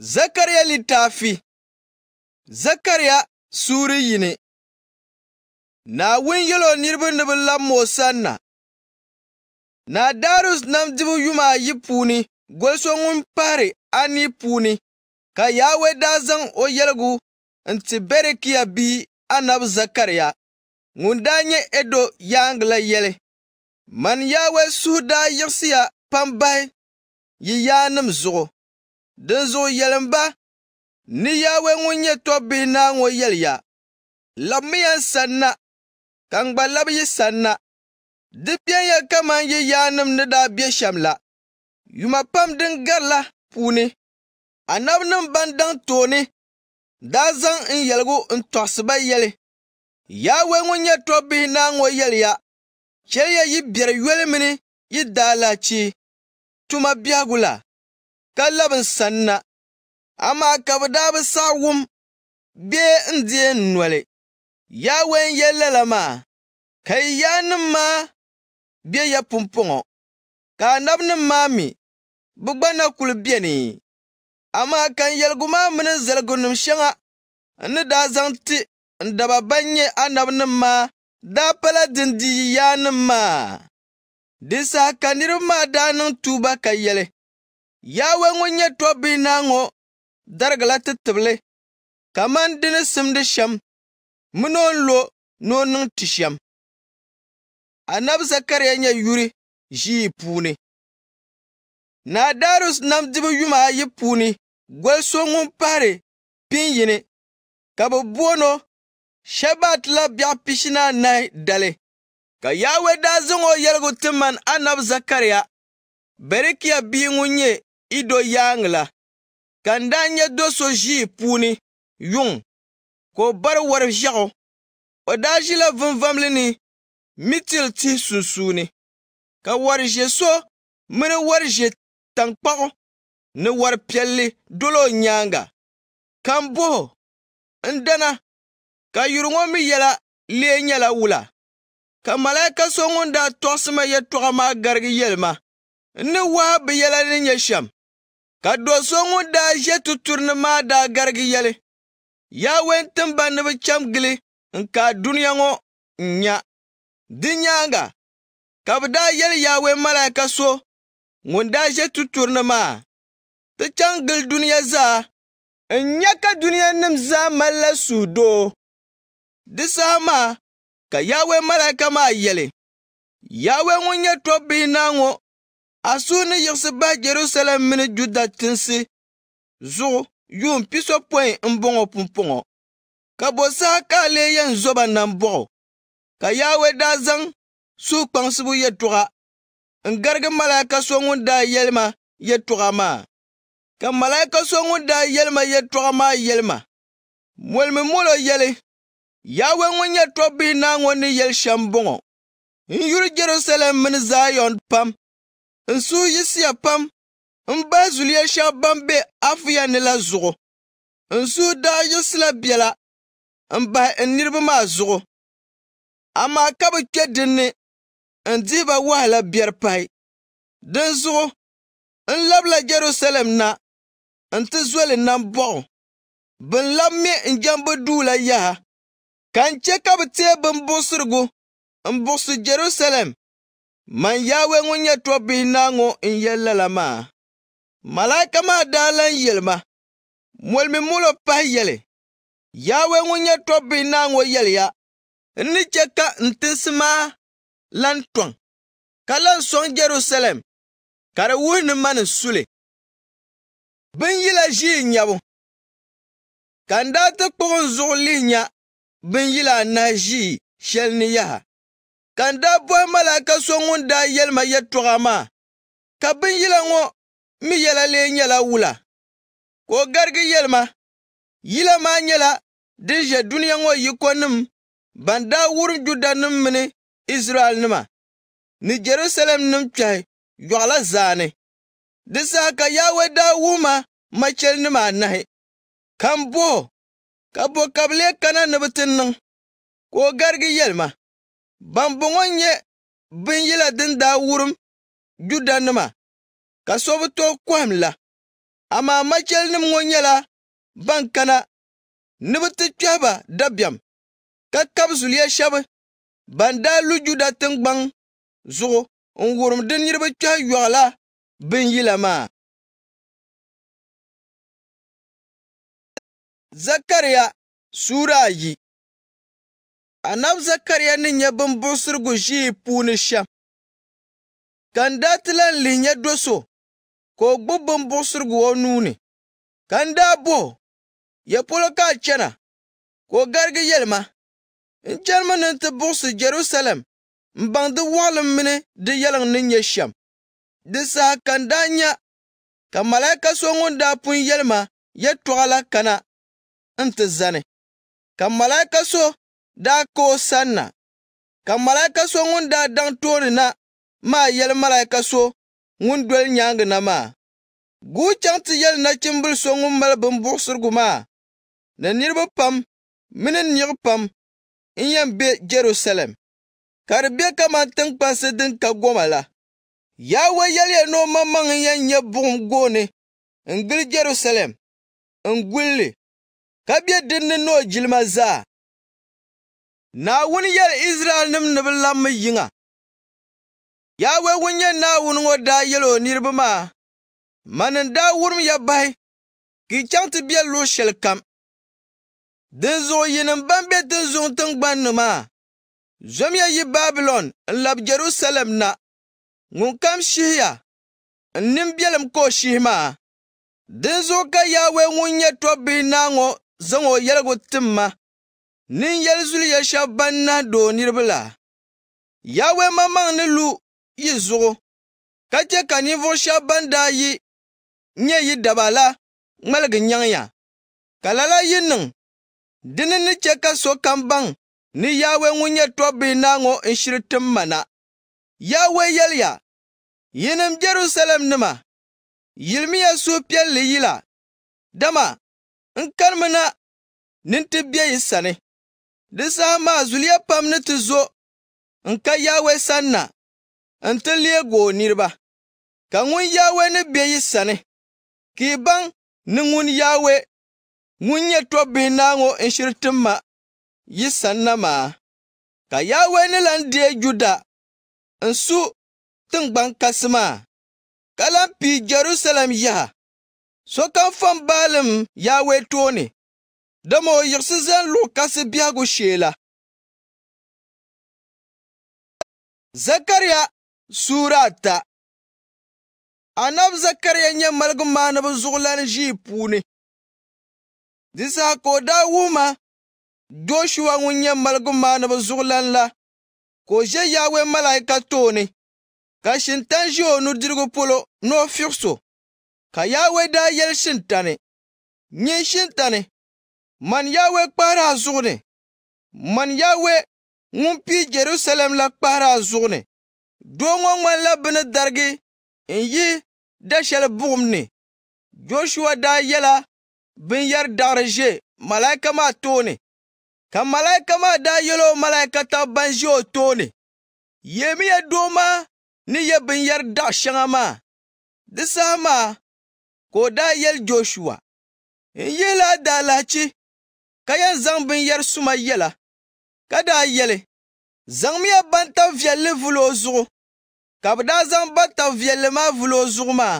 Zakariya littafi Zakariya suri yini Naawuni yɛlo niriba ni bi labi o sanna, na darus Daarus nam dibu yuma ayi puuni goli wun ŋun pahari anii puuni ka Yaawe da zaŋ o yɛligu n-ti Berekiya Anabi Zakariya ŋun danye Edo yaaŋgi la yɛli man Yaawe suhu da yiɣisiya yi yaanim zuwa. din zuɣu yɛlimba ni yaawe ŋun nyɛ tɔbbihi naa ŋɔ yɛliya labimi yɛn sanna ka n gba labi yi sanna di piɛnyɛ kaman yi yaanim ni daa be shɛm la yuma pam din garila puuni anabnim ban daŋ tooni daa zaŋ n yɛligu n ba yɛli yaawe ŋun nyɛ tɔbbihi naa ŋɔ yɛliya chɛliya yi biɛri yoli mini yi daalachi tuma biɛhigu la kallabin sanna amma ka bi dabi sawun be wum bee n ya noli yaawe n lala maa ka yi yaanim maa be ya pumpɔŋɔ ka anabinim ma mi bɛ gba na kuli beni amma kan yɛligu maa mini zaliginim shɛŋa ni da zaŋ ti n daba ban nyɛ anabinim ma da pala din di yi yaanim maa di ka niriba maa daa niŋ tuuba ka yɛli yawe ŋun nyɛ na ŋo ti tibili kaman di ni simdi shɛm mini o lo ni o niŋ ti shɛm anabi zakariya nyɛ yuri ʒii puuni naadarus nam dibu yuma ayi puuni goli so ŋun pahari pin yini ka bi boono shabat la biɛɣu na anahi dali ka yaawe daa zaŋ o yɛligu ti mani anabi zakariya berikiya bia ŋun nyɛ ido yaaŋa la ka n daa nyɛ do' so ʒii puuni yuŋ ka o bari wari ʒiɛɣu o daa ʒila vunvamli ni mitili tihi sunsuuni ka wari ʒe so mini wari ʒe tankpaɣu ni wari piɛlli doli o nyaanga ka n baɣi o n-dana ka yuri ŋo mi yɛla lee nyɛla wula ka malaika so ŋun daa tɔɣisi yɛltɔɣa maa garigi yɛli n ni wahu bi yɛla ni nyɛ shɛm. Ka do so ŋun daa ʒe tuturi maa daa garigi yɛli. Yaawen ba ni bi chɛm gili n ka duniya ŋɔ n-nya. Di nyaanga ka bi daa yɛli yawe Malaika so ŋun daa ʒe tuturi maa, ti chaŋ gili duniya zaa n-nya ka duniya nim zaa malila doo Di saha maa ka Yaawen Malaika maa yɛli. yawe ŋun nyɛ tɔbbihi naa ŋɔ a suhi ni yiɣisi ba Jerusalem mini Juda tinsi zuɣu yuun poin n bɔŋɔ pumpɔŋɔ ka bo saa ka a lee yɛn zoba nambɔɣu ka Yawɛ daa zaŋ ye yɛltɔɣa n-garigi malaika so ŋun daa yɛlima yɛltɔɣa maa ka malaika so ŋun daa yɛlima yɛltɔɣa maa yɛlima molimi molo yɛli yaawe ŋun nyɛ tɔbbihi Naa ŋɔ ni yɛli shɛm bɔŋɔ n yuri Jerusalem mini Zion pam n-suhi yisiya pam m-bahi zuliya shɛba ban be Afiya ni la zuɣu. N-suhi daa yiɣisila biɛla m-bahi n-niriba maa zuɣu. Amaa ka bi kpe dinni n-dihi ba wahala biɛri pahi. Din zuɣu, n-labila Jerusalem na n-ti zoli Nambɔɣu. Bin labi me n-jaŋ duu la yaha. Ka n chɛ ka bi teei bimbuɣisirigu m-buɣisi Jerusalem Man yawe ngunye nyɛ tɔbbihi naa ŋɔ lala maa. Malaika ma da lan yɛli ma. Molimi molo pahi yɛli. Yawɛ ŋun nyɛ tɔbbihi naa ŋɔ yɛliya n ni chɛ ka n lan tɔŋ, ka lan sɔŋ jerusalem ka di wuhi ni mani suli. Bin yila ʒii n-nyɛ bu. Ka n daa ti n zuɣu lihi nya bin yila anahi ʒii shɛli ni yaha. Kan da boy malaka so da yelma yɛlima yɛtɔɣa maa, ka yila ŋɔ mi yela le nyɛla wula, ka o garigi Yila maa nyɛla din ʒe duniya ŋɔ yiko banda ban juda nim Judanim mini nima ni jerusalem nim yɔɣila zaa zane Di saha ka da wuma wuhi machalinima anahi, nahi kambo bo o, ka kana ni bɛ ti niŋ, ka o garigi Bambɔŋɔ n-nyɛ yila din daa wurim Judanima ka so bi tooi kɔhim la, amaa machelinima ŋɔ nyɛla ban kana ni bi ti kpɛhi ba dabiɛm ka kabi zuliya shɛba ban daa lu Juda tiŋgbaŋ zuɣu n-wurim di niriba kpɛhi yɔɣi la yila maa. Zakariya Suura ayi Anab Zakariya niŋ ya bimbirisigu ʒii puuni shɛm. Ka n daa ti lan lihi nya do' so ka o gbubi bimbirisigu o nuu ni, ka n daa bo ya polo ka a chana, ka o garigi yɛlima, n chani mi ni n-ti buɣisi jerusalem n baŋ di waɣilim mini di yɛliŋ ni nyɛ shɛm. Di saha ka n daa nya ka Malaika so ŋun daa pun yɛlima yɛltɔɣa la kana n-ti zani, ka Malaika so da ko sanna ka malaika so ŋun da dan tooni na ma yɛli malaika so ŋun doli nyaanga na ma. guu chaŋ ti yɛli nachimbili so ŋun mali bimbuɣusirigu maa ni niriba pam mini niɣi pam n yɛn be jerusalem ka di be kaman tiŋkpansi din ka goma la yaawe yɛliya ni o maŋmaŋ n yɛn nyɛ buɣum gooni n gili jerusalem n gulli ka be dinni ni o jilima zaa na wuni yɛl israɛl nim ni bi lam mi yiŋa yaawe ŋun nyɛ naawuni ŋɔ daa yɛl o niriba maa manin daa wurim ya bahi ka yi chaŋ ti be luɣu shɛli kam din zuɣu yinim ban bɛ din zuŋ tingbanni maa zom ya yi baabilon n labi jerusalem na ŋun kam shihiya n nimbiɛlim ka o shihi maa din zuɣu ka yaawe ŋun nyɛ tɔbbihi naa ŋɔ zaŋ o yɛligu tim ma zuli zuliya shɛb’ ban na dooi niriba la. Yawɛ ma ni lu yi zuɣu ka che ka ninvuɣu shɛb’ ban daa yi nyɛ yidaba la ŋmaligi nyaŋya, ka lala yi niŋ dini ni che ka so kam baŋ ni Yawɛ ŋun nyɛ tɔbbil’ naa ŋɔ n-shiri tim ma na. Yawɛ yɛliya, yinim Jerusalɛm nima, yilimiya suhupiɛlli yila, dama n-kanimi na ni n-ti be yi sani. Di saa maa zuliya pam ni ti zo n ka Yahwe sani na n ti leegi o niriba, ka ŋun yawe ni be yi sani, ki yi baŋ ni ŋun yawe ŋun nyɛ tɔbbihi naa ŋɔ n shiri ti ma yi sani maa. Ka yawe ni lan deei juda n su tingbani kasi maa, ka lan piigi Jerusalem yaha, sokam fam baalim yawe tooni. dama o yiɣisi zan luɣu kasi biɛhigu shee la zakariya surata ata anabi zakariya nyɛ maligi maanibu zuɣulani ji puuni disa ko ka o daa wuhima joshuwa ŋun nyɛ maligi maanibu zuɣulani la ka o yawe yaawe malaika tooni ka shintan ji o nudirigu polo ni o ka yawe da yel shintani nyin shintani Man yawe kpahiri a zuɣu ni. Man Yahwe ŋun pii Jerusalem la kpahiri a zuɣu ni. Doo ŋɔ ŋmanila bini darigi n-yihi da shɛli buɣum ni. Joshua daa yɛla binyɛr' daɣiri ʒe malaika maa tooni ka malaika maa daa yɛli o malaika taba ban ʒi o tooni. Yeemiya doo maa ni ye binyɛr' daɣ' shɛŋa maa. Di saha maa ka o daa yɛli Joshua. N yihi la adaalahichi ka yɛn zaŋ binyɛri suma yɛla ka daa yɛli zaŋmiya bantab viɛlli vuli o zuɣu ka bɛ daa zaŋ bantab viɛlli maa vuli o zuɣu maa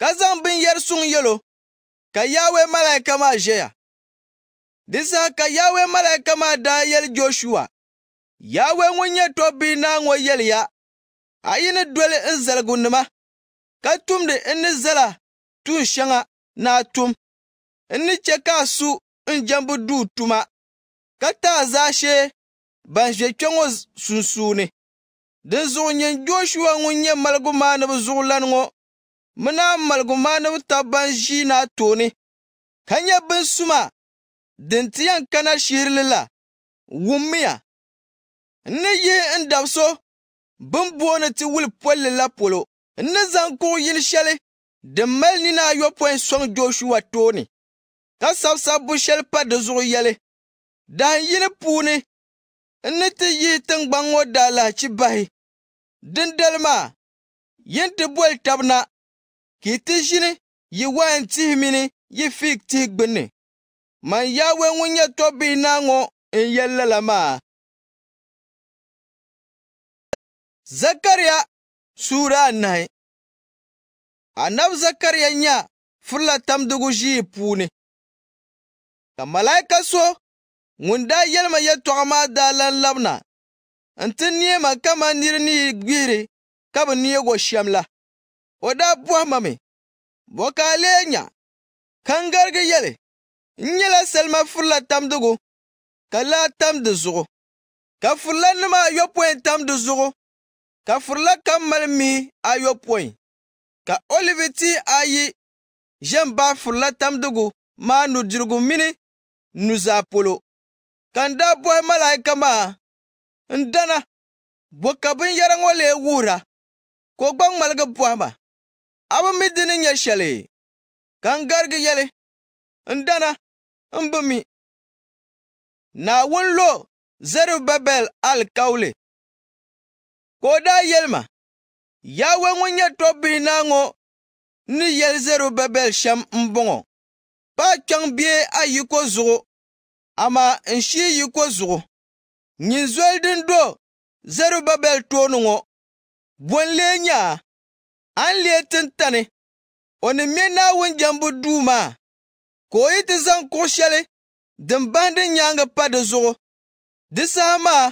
ka zaŋ binyɛri suŋ yɛlo ka yaawe malaika maa ʒɛya di saha ka yaawe malaika maa daa yɛli Joshua. yaawe ŋun nyɛ tɔbbii naa ŋɔ yɛliya a yi ni doli n zaligu nima ka tumdi n ni zala tun shɛŋa ni a tum n ni chɛ ka a su n-jɛm bɛ duu tuma ka taa zaa shee ban ʒe kpe ŋɔ sunsuuni din zuɣu nyin Joshua ŋun nyɛ maligu maa ni bɛ zuɣulana ŋɔ mini a maligu maa ni ban ʒii tooni ka nyɛ bin suma din ti yɛn kana shirili la wummiya n ni yihi n dabi so bin booni ti wuli polli la polo n ni zaŋ kuɣu yili shɛli din mali nina ayɔpoin sɔŋ Joshua tooni ka sabi sabbu shɛli pa di zuɣu yɛli dahin yini puuni n ni ti yihi tiŋgbaŋ ŋɔ daalahichi bahi dindali maa yin ti boli tabi na ka yi ti ʒini yi wayan tihi mini yi fiig tihi gbunni man yaawe ŋun nyɛ tɔbbihi naa ŋɔ n yɛli lala maa zakariya suura anahi anabi zakariya nya furila tamdigu ʒii puuni ka malaika so ŋun daa yɛlima yɛltɔɣa maa daa lan labna n ti niɛma kama niri ni yi gbihiri ka bi neego shɛm la o daa bɔhimami bɔ ka nya kan nya kangarigi yɛli n nyɛla salima furila tamdigu ka laa tam di zuɣu ka furila nima ayɔpoin tam di zuɣu ka furila kam mali mihi ayɔpoin ka oliveti ayi ʒe n baɣi furila tamdigu maa nudirigu mini nuzaa polo ka n daa bɔhi malaika maa n dana bo ka binyɛra ŋɔ lee wuhira ka o gba ŋmaligi bɔhima a bi mi di ni nyɛ shɛli ka n garigi yɛli n dana n bi mi naawuni lo zerubabel ka o daa yɛlima yaawe ŋun nyɛ tɔbbihi naa ŋɔ ni yɛli zerubabel shɛm bɔŋɔ kpɛŋ bee ayiko zuɣu ama n ko yiko zuɣu zoli din do zerubabel tooni ŋɔ bonlee nyaa a an le tintani o ni me naawuni jɛmbu duu maa ka o yi ti zaŋ kuɣu shɛli din bahindi nyaanga pa di zuɣu di maa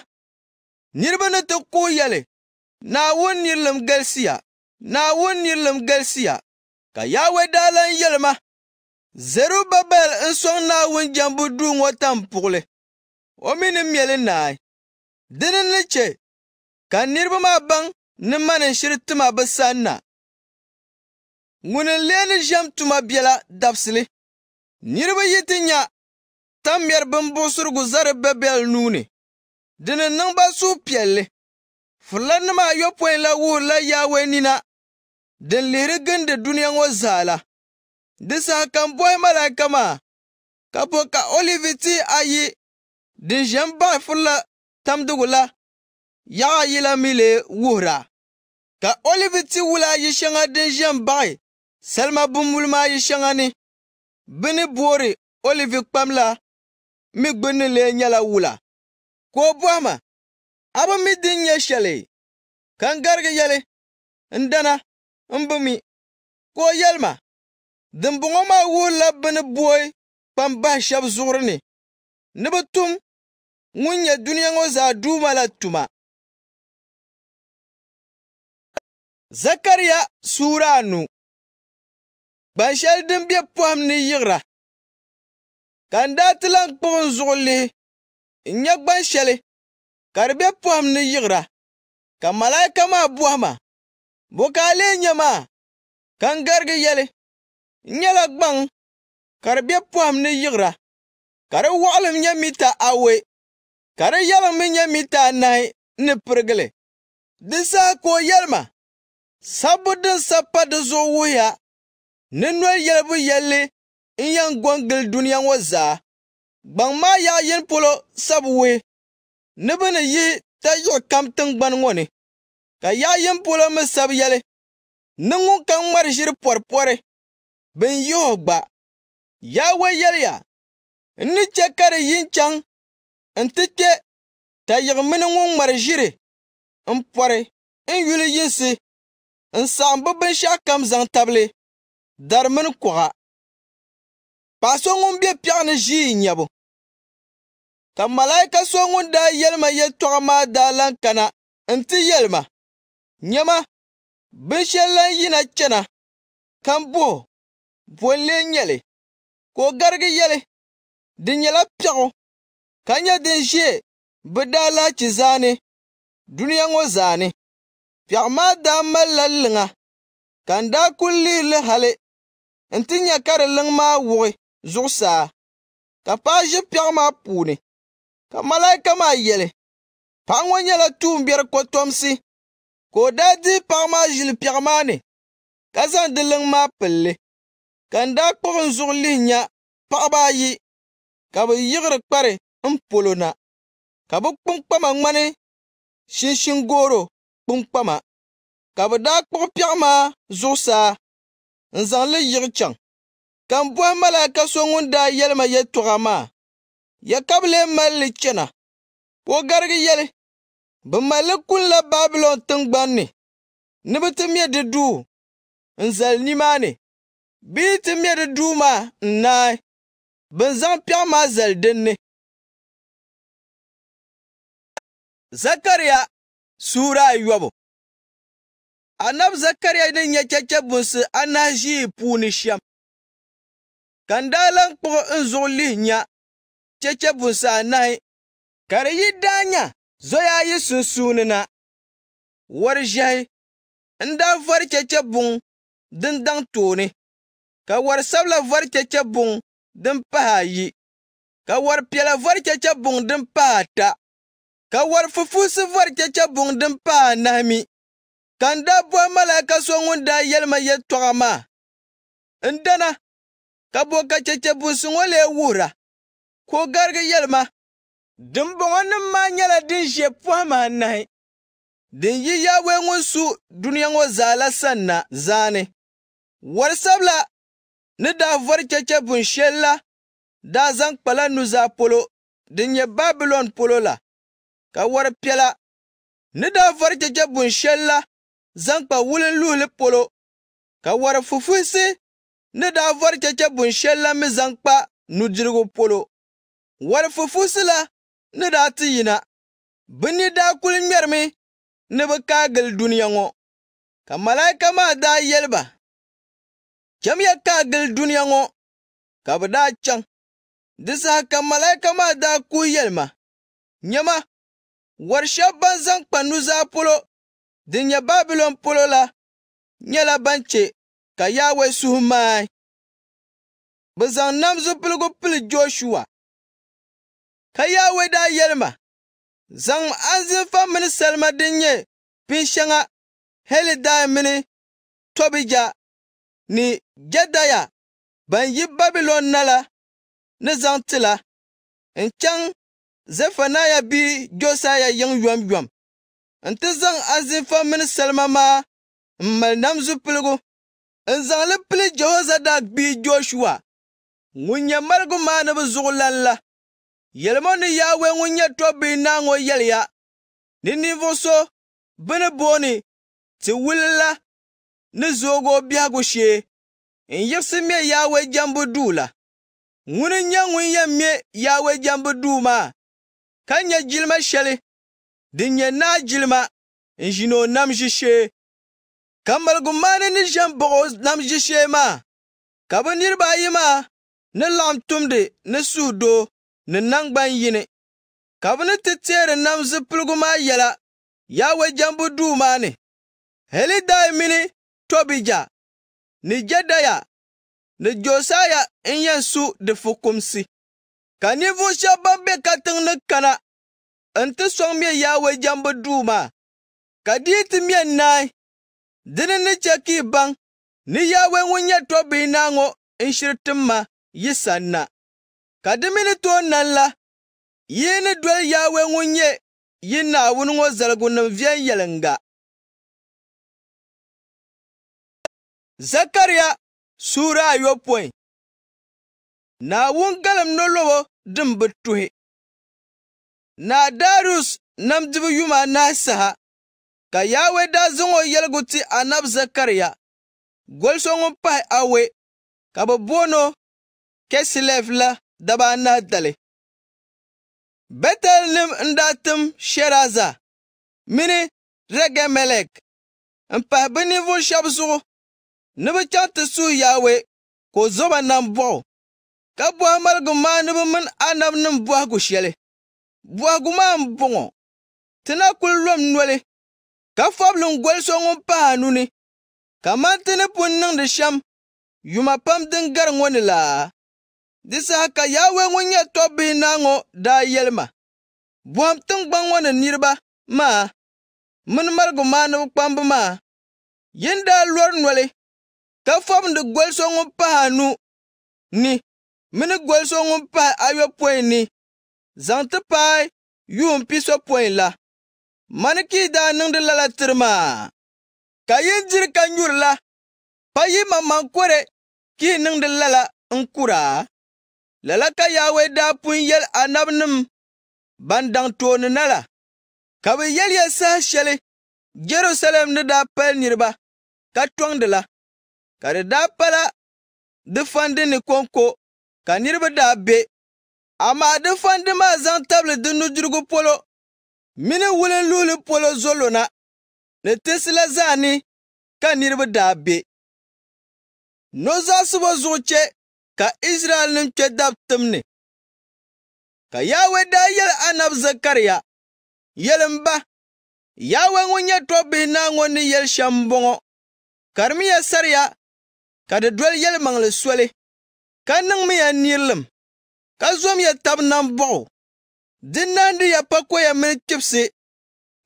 niriba ni ti kuhi yɛli naawuni nirilim galisiya naawuni nirilim galisiya ka yaawe lan yɛlima zerubabel n sɔŋ naawuni jambu duu ŋɔ puɣili. o mini mɛli naai dini ni chɛ ka niriba maa baŋ ni mani shiri tima bɛ sanna. na ŋuni n-lee ni ʒɛm tuma biɛla dabsili. niriba yi ti nya tam mɛri bimbuɣisirigu zerubabel nuu ni dini niŋ ba suhupiɛlli furlanima ayɔpoin la wuhirila yaawe nina din lihiri gindi duniya ŋɔ zaa la disahakambohi e malaka maa ka po ka olivi tihi ayi din ʒe m-baɣi furila tamdigu la yaɣa ayi la mi lee wuhira ka olivi ti wula ayi shɛŋa din ʒe m-baɣi salima bimmuli maa ayi shɛŋa ni bɛ ni boori olivi kpam la mi gbunni lee nyɛla wula ka o bɔhima a bi mi din nyɛ shɛli ka n garigi yɛli n-dana m-bi mi ka o yɛli ma Dimbɔŋɔ maa wuhila bɛ ni booi kpam bahi shɛba zuɣuri ni, ni bɛ tum ŋun nyɛ duniya ŋɔ zaa duuma la tuma. Zakariya suura anu Gban shɛli din be pɔhim ni yiɣira. Ka n daa ti lan kpuɣi n zuɣu lihi, n nyɛ gban shɛli ka di be pɔhim ni yiɣira, ka malaika maa bɔhima, bo ka a lee nyɛ maa, ka n garigi yɛli. nyɛla gbaŋ ka di be pɔhim ni yiɣira ka di waɣilim nyɛ mita awe, ka di mi nyɛ mita anahi ni pirigili di saa ka o yɛlima sabbu din sabi pa di zuɣu wuhiya ni noli yɛlibu yɛlli n yɛn go gili duniya ŋɔ zaa gbaŋ maa yaɣa yini polo sabi wuhi ni bɛ ni yihi tayiɣi kam tiŋgbani ŋɔ ni ka yaɣa yini polo mi sabi yɛli ni ŋun ka ŋmari ʒiri pɔripɔri bin yihu gba yaawe yɛliya n ni ce ka di yi n chaŋ n ti kpɛ mini ŋun ŋmari ʒiri n pori n yuli yinsi n sa'an bi sha kam zaŋ tabili dari mini kuɣa paɣa so ŋun be piɛɣu ni ʒii n-nyɛ ka malaika so ŋun daa yɛlima yɛltɔɣa maa daa lan kana n-ti yɛlima nyama binshɛli lan yina chana ka n buɣu bolli n nyɛli ka o garigi yɛli di nyɛla piɛɣu ka nyɛ din ʒɛ bi daalachi zaani duniya ŋɔ zaani piɛɣu maa daa malila liŋa ka n daa ku lihiri hali n ti nya ka di liŋ maa wuɣi zuɣusaa ka paɣa ʒi piɛɣu maa puuni ka malaika maa yɛli paɣa ŋɔ nyɛla tuumbiɛri kotomsi ka o daa dihi paɣa maa ʒili piɛɣu maa ni ka zaŋ di liŋ maa pilili ka n daa kpuɣi n zuɣu lihi nya paɣaba ayi ka bi yiɣiri kpari n polo na ka bi kpunkpama ŋmani shinshingooro kpunkpama ka bi daa kpuɣi piɛɣu maa zuɣusaa n zaŋ li yiɣi chaŋ. Ka m bɔhi Malaika so ŋun daa yɛlima yɛltɔɣa maa, ya ka bɛ lee mali li chana, o garigi yɛli. bi mali li kunila Baabilon tingbanni. ni bi ti me di duu n-zali nimaani. Bɩ tɩ me di duuma n naai, bɛ n zaŋ piɛɣu maa zali dinni. Zakariya suura ayɔbu Anabi Zakariya din nyɛ chɛchɛbunsi anahi ʒii puuni shɛm. Ka n daa lan kpuɣi n zuɣu lihi nya chɛchɛbunsi anahi ka di yi daa nya zoya ayi sunsuuni na. Wari ʒɛhi n daa vari chɛchɛbuŋ din daŋ tooni. ka wari sabila vari chɛchɛ buŋ din pahi ayi ka wari piɛla vari chɛchɛ buŋ din pahi ata ka wari fufuusi vari chɛchɛ buŋ din pahi anahi mi ka n daa bɔhi malaika so ŋun daa yɛlima yɛltɔɣa maa n dana ka bo ka chɛchɛ bunsi ŋɔ lee wuhira ka o garigi yɛlima dimbɔŋɔ nim maa nyɛla din ʒe pɔhima anahi din yi yaawe ŋun su duniya ŋɔ zaa la sanna na zaani wari sabila ni daa vɔri cheche bun shɛli la daa zaŋ kpala nuzaa polo din nyɛ babilon polo la ka wari piɛla ni daa vɔri cheche bun shɛli la zaŋ kpa wulin luhili polo ka wari fufuhisi ni daa vɔri cheche bun shɛli la mi zaŋ kpa nudirigu polo wari fufuhisi la ni daa ti yina bɛ ni daa kuli ŋmɛrimi ni bɛ kaagili duniya ŋɔ ka malaika maa daa yɛli ba Kpɛm ya ka a gili duniya ŋo ka bi daa chaŋ. Di saha ka malaika maa daa kuhi yɛlima. Nyɛma, wari shɛba ban zaŋ kpa nuzaa polo din nyɛ Baabilon polo la nyɛla ban che ka Yawɛ suhu maai. bi zaŋ nam zipiligu pili Joshua ka Yawɛ daa yɛlima zaŋmi anzifa mini salima din nyɛ bin shɛŋa Helidaia mini Tobija ni Jedaya ban yi Babilon na la ni zaŋ ti la n chaŋ bi bia Josaya yiŋ yomyom n ti zaŋ Azifa mini Salima ma n mali nam zipiligu n zaŋli pili Jehozadak bi Joshua ŋun nyɛ maligu maa ni bi zuɣu lana la yɛlimi ni Yaawe ŋun nyɛ tɔbili naa ŋo yɛliya ni ninvuɣu so bini booni wuli la ni zoogi biɛhigu shee n yi su yaawe jɛmbu duu la ŋuni n nyɛ yan yɛn mɛ yaawe jɛmbu duu maa jilma nyɛ shɛli din nyɛ na jilma, n ʒini o nam ʒi she, kan maligum ni shan n o nam ʒi she ma ka bɛ niriba yi ma ni laɣim tumdi ni do, ni yi yini ka bɛ ni ti nam su pulguma yɛla yaawe jambu duu ne, ni helidayi mini tobija ni Jedaya ni Josaya n-yɛn su da fukumsi. Ka ni shɛba ban be katiŋ ni kana n-ti sɔŋ me Yaawe duu duma, ka di yi ti me naai, dini ni ce ki ban, baŋ, ni Yaawe ŋun nyɛ tɔbbihi naa na n-shiri shirtin ma yi sanna Ka di ni to nani la, yi ni doli Yaawe ŋun nyɛ yi na Naawuni ŋɔ zaligu viyan yalinga. Zakariya sura ayopoi na wungalam nolobo din bituhi na Darius namdibu yuma na saha ka yawe da zuŋo yɛliguti anab zakariya golso ŋun pahi awe ka bɛ boono kesilef la daba anahi dali betelnim n daa sheraza mini regemelek n pahi bɛ ninvuɣu zuɣu ni bi chaŋ ti suhi Yaawe ka o zo ba nam bɔɣu ka bɔha marigi maaniba mini anabi nim bɔhigu shɛli bɔhigu maa n bɔŋɔ ti na kuli lɔm noli ka fɔbili n-goli so ŋun pahi a nu ni kaman ti ni pun niŋdi shɛm yuma pam din gari ŋɔ ni laa di saha ka Yaawe ŋun nyɛ tɔbbihi naa ŋɔ daa yɛlima bɔhim tiŋgbani ŋɔ ni niriba maa mini marigi maaniba kpamba maa yin daa lɔri noli ka fɔbi di so ŋun pahi anu ni mini golisi ŋun pahi ayɔpoin ni zaŋ ti paai so sɔpoin la mani ka daa niŋdi lala tiri maa ka diri ka nyuri la pa yi mamankore ka yi niŋdi lala n kura lala ka yaawe daa pun yɛli anabinima ban daŋ tooni na la ka bi yɛli ya saha shɛli jerusalem ni daa pali niriba ka tɔŋdi la ka di daa pala di fandi ni konko ka niriba daa be amma di fandi maa zaŋ tabili di nudirigu polo mini wulin luhuli polo zolo na ni tisi la ni ka niriba daa be ba zuɣu che ka israɛlnim kpe dabi tim ni ka yaawe daa yɛli anabi zakariya yelimba yaawe ŋun nyɛ tɔbihi naa ŋɔ ni yɛli shɛm m-bɔŋɔ karimiya sariya ka di doli yɛlimaŋli soli ka niŋ mi ya nirilim ka zom ya tabi nambuɣu di naandi ya pakoya mini chibsi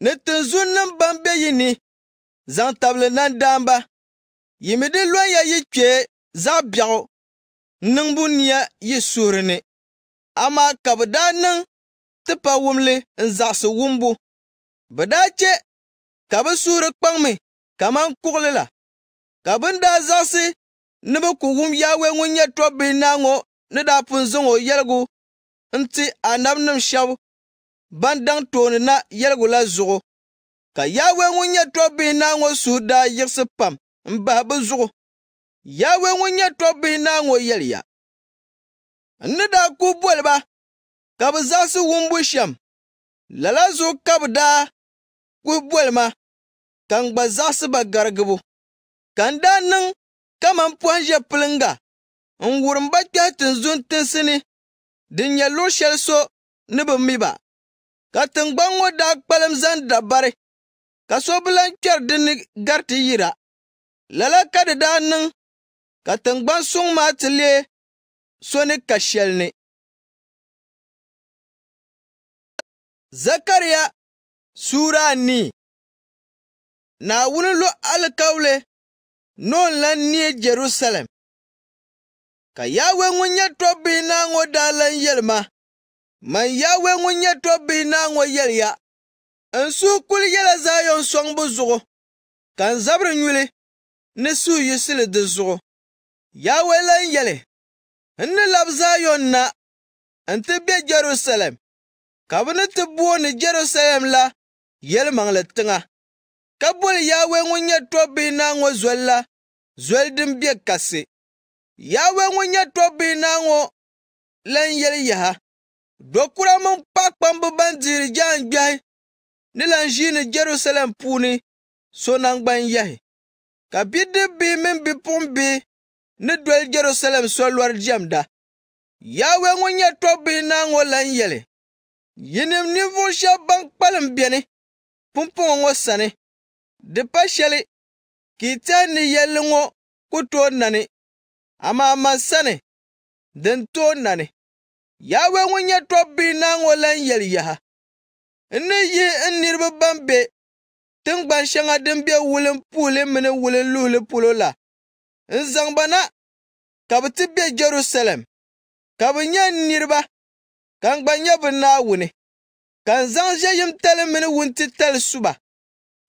ni tinzunim ban be yi ni zaŋ tabili nandaamba yimi di lɔn ya yi kpee zaɣ' biɛɣu bu niya yi suhiri ni amaa ka bi daa niŋ ti pa wumli n-zaɣisi wumbu Bi daa che ka bi suhiri kpaŋmi kaman kuɣili la ka bin daa zaɣisi ni bi ku wum yaawe ŋun nyɛ tɔbbihi na ŋɔ ni daa pun zaŋ o yɛligu n-ti anabinima shɛba ban daŋ tooni na yɛligu la zuɣu ka yaawe ŋun nyɛ tɔbbihi na ŋɔ suhu daa yiɣisi pam m-bahi bɛ zuɣu yaawe ŋun nyɛ tɔbbihi na ŋɔ yɛliya N ni daa ku boli ba ka bɛ zaɣisi wumbu shɛm lala zuɣu ka bɛ daa ku boli ma ka n gba zaɣisi ba garigibu ka n daa niŋ kaman pɔhim ʒe pilinga n wurim ba kpɛhi zun tinsi ni din nyɛ luɣ' shɛli so ni bi mi ba ka tiŋgbani ŋɔ daa kpalim da dabari ka so bi lan kpɛri gari gariti yira lala ka di daa niŋ ka tiŋgbani suŋ maa ti lee so ni ka shɛli ni Zakariya Sura anii Naawuni lo alikawule Nun lan neei Jerusalem. Ka yawe ngunye nyɛ na Naaŋɔ daa lan ma man ngunye tobi nyɛ tɔbbihi yel ya, n su kuli yela Zion sɔŋbu zuɣu, ka n zabiri nyuli ni su yisili di zuɣu. Yahwe lan yɛli, n ni labi na, n ti be Jerusalem, ka bɛ ni ti ni Jerusalem la yɛlimaŋli tiŋa. Ka boli Yaawe ŋun nyɛ tɔbbihi naa ŋɔ zoli la zoli din be kasi. Yaawe ŋun nyɛ tɔbbihi naa ŋɔ lan yɛli yaha. Dokura mini paɣakpamba ban dihiri jaangbehi ni lan ʒiini Jerusalɛm puuni so nangbani yahi. Ka bidibbihi mini bipuɣimbihi ni doli Jerusalɛm solɔri diɛmda. Yaawe ŋun nyɛ tɔbbihi naa ŋɔ lan yɛli. Yinim ninvuɣu shɛba ban kpalim beni, pumpɔŋɔ ŋɔ sani. di pa shɛli ki yi ni yɛlli ŋɔ ku tooi nani amaa sani din tooi nani yaawe ŋun nyɛ tɔbbihi naa ŋɔ lan yɛli yaha n ni yi n niriba ban be tingbani shɛŋa din be wulin puhili mini wulin luhili polo la n zaŋ ba na ka bi ti be Jerusalem ka bɛ nyɛ niriba ka n gba nyɛ bi Naawuni ka n zaŋ ʒe yimtali mini wuntitali su ba.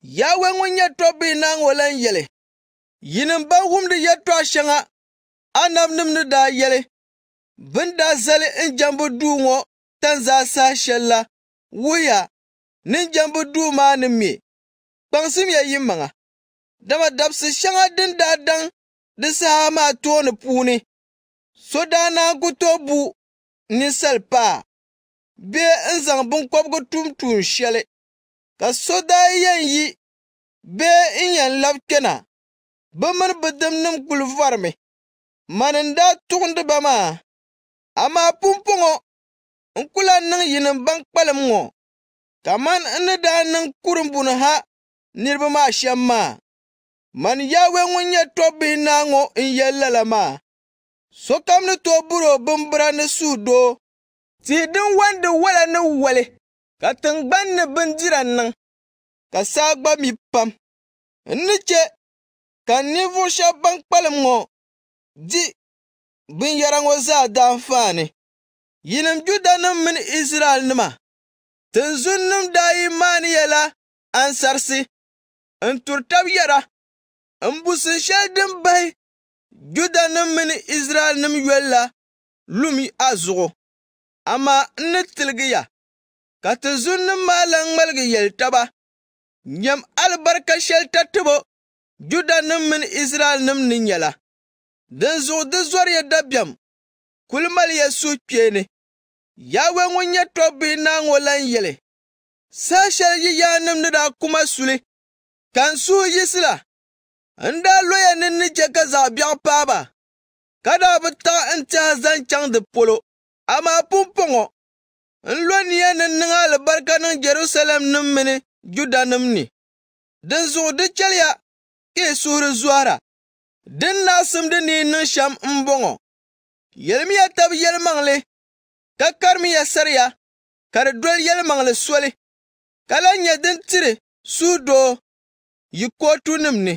Yawe ŋun yɛltɔɣa bihi Naaŋɔ lan yɛli yinim ban wumdi yɛltɔɣa shɛŋa anam nim ni daa yɛli bɛn daa zali n du duu ŋɔ tanzaa saha shɛli la wuhiya ninjɛmbu duu maa ni mɛ kpaŋsim ya maŋa dama dabsi shɛŋa din daa daŋ di saha maa tooni puuni so daa na ku to bu ninsal' paɣa bee n zaŋ binkɔbigu tum tuun shɛli ka so da yɛn yi bee n yɛn labi kpɛna bi mini bɛ dimnim kuli vari mi manin daa tuɣindi ba maa amaa pumpɔŋɔ n kula lan niŋ yini ban kpalim ŋɔ kaman n ni daa niŋ kurimbuni ha niriba maa shɛm maa man yaawe ŋun nyɛ tɔbbihi naa ŋɔ n yɛli lala maa sokam ni tooi buri o bimbira ni suudoo tihi din wandi wala ni wali ka tingbanni bindira niŋ ka saa gba mi pam n ni ce ka ninvuɣu shɛba ban kpalim ŋɔ di binyɛra ŋɔ zaa daanfaani yinim judanima mini israɛlnima tinzunnima daa yi maani yɛla ansarisi n turi tabi yɛra n busin shɛli din bahi judanima mini israɛlnima nim la lumi a zuɣu amaa n ni tiligiya ka ti zunni malan ŋmaligi yɛli ba. nyɛm albarka shɛli tatibo judanim mini israɛlnim ni nyɛla din zuɣu di zɔriya da kuli mali ya suhu kpeeni yaawe ŋun nyɛ tɔbbihi naaŋɔ lan yɛli saa shɛli yi yaanim ni daa kuma suli kan suhu yisi la n daa lɔya ni ni chɛ ka zaɣ biɛɣu ba. ka daa bi taɣa n tɛha zan chaŋ di polo amaa pumpɔŋɔ n lo niya ni niŋ alibarika niŋ Jerusalem nim mini Juda nim ni, din zuɣu di chɛliya ka yi suhiri zɔhira, din naasimdi ni niŋ shɛm n bɔŋɔ. Yɛlimiya tabi yɛlimaŋli, ka karimiya sariya, ka di doli yɛlimaŋli soli, ka lan nyɛ din tiri suhudoo yi kootu nim ni.